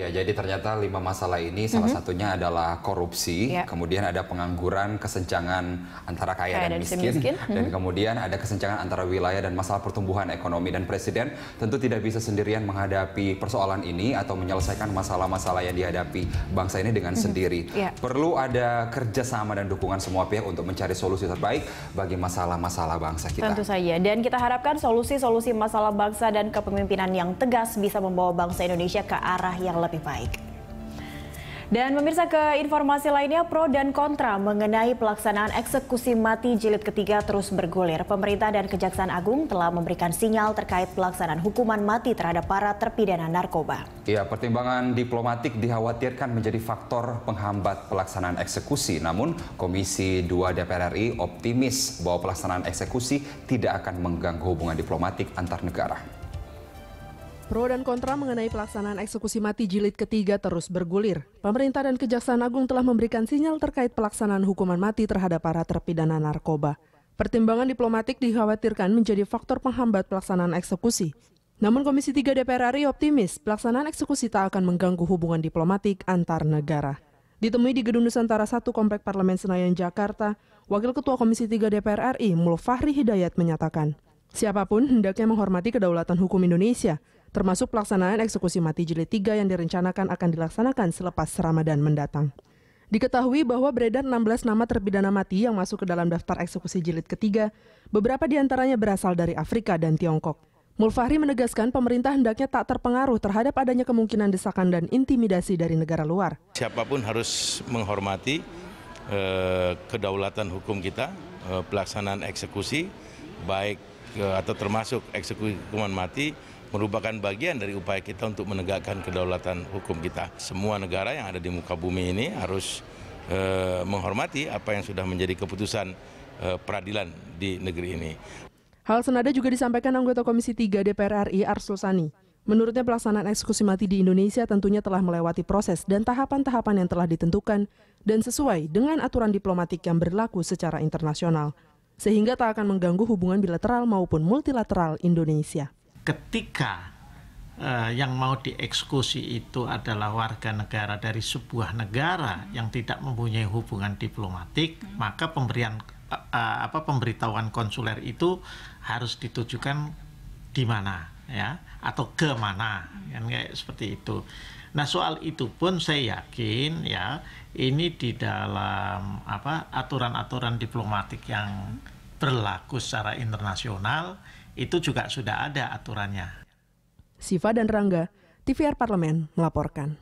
Ya, jadi ternyata lima masalah ini salah mm -hmm. satunya adalah korupsi, yeah. kemudian ada pengangguran, kesenjangan antara kaya, kaya dan, dan miskin, miskin. Mm -hmm. dan mhm. kemudian ada kesenjangan antara wilayah dan masalah pertumbuhan ekonomi. Dan presiden tentu tidak bisa sendirian menghadapi persoalan ini atau menyelesaikan masalah-masalah yang dihadapi bangsa ini dengan mm -hmm. sendiri. Yeah. Perlu ada kerjasama dan dukungan semua pihak untuk mencari solusi terbaik bagi masalah-masalah bangsa kita. Tentu saja, dan kita harapkan solusi-solusi masalah bangsa dan kepemimpinan yang tegas bisa membawa bangsa Indonesia ke arah yang lebih lebih baik. Dan pemirsa ke informasi lainnya pro dan kontra mengenai pelaksanaan eksekusi mati jilid ketiga terus bergulir. Pemerintah dan Kejaksaan Agung telah memberikan sinyal terkait pelaksanaan hukuman mati terhadap para terpidana narkoba. Ya, pertimbangan diplomatik dikhawatirkan menjadi faktor penghambat pelaksanaan eksekusi. Namun, Komisi 2 DPR RI optimis bahwa pelaksanaan eksekusi tidak akan mengganggu hubungan diplomatik antar negara. Pro dan kontra mengenai pelaksanaan eksekusi mati jilid ketiga terus bergulir. Pemerintah dan Kejaksaan Agung telah memberikan sinyal terkait pelaksanaan hukuman mati terhadap para terpidana narkoba. Pertimbangan diplomatik dikhawatirkan menjadi faktor penghambat pelaksanaan eksekusi. Namun Komisi 3 DPR RI optimis pelaksanaan eksekusi tak akan mengganggu hubungan diplomatik antar negara. Ditemui di Gedung Nusantara 1 Komplek Parlemen Senayan Jakarta, Wakil Ketua Komisi 3 DPR RI Mulfahri Hidayat menyatakan, siapapun hendaknya menghormati kedaulatan hukum Indonesia termasuk pelaksanaan eksekusi mati jilid 3 yang direncanakan akan dilaksanakan selepas Ramadan mendatang. Diketahui bahwa beredar 16 nama terpidana mati yang masuk ke dalam daftar eksekusi jilid ketiga, beberapa di antaranya berasal dari Afrika dan Tiongkok. Mulfahri menegaskan pemerintah hendaknya tak terpengaruh terhadap adanya kemungkinan desakan dan intimidasi dari negara luar. Siapapun harus menghormati eh, kedaulatan hukum kita, eh, pelaksanaan eksekusi, baik eh, atau termasuk eksekusi hukuman mati, merupakan bagian dari upaya kita untuk menegakkan kedaulatan hukum kita. Semua negara yang ada di muka bumi ini harus e, menghormati apa yang sudah menjadi keputusan e, peradilan di negeri ini. Hal senada juga disampaikan anggota Komisi 3 DPR RI Arsul Sani. Menurutnya pelaksanaan eksekusi mati di Indonesia tentunya telah melewati proses dan tahapan-tahapan yang telah ditentukan dan sesuai dengan aturan diplomatik yang berlaku secara internasional, sehingga tak akan mengganggu hubungan bilateral maupun multilateral Indonesia ketika uh, yang mau dieksekusi itu adalah warga negara dari sebuah negara hmm. yang tidak mempunyai hubungan diplomatik, hmm. maka pemberian uh, uh, apa pemberitahuan konsuler itu harus ditujukan di mana ya atau ke mana hmm. kan kayak seperti itu. Nah, soal itu pun saya yakin ya ini di dalam apa aturan-aturan diplomatik yang hmm berlaku secara internasional itu juga sudah ada aturannya. Siva dan Rangga, TVR Parlemen melaporkan.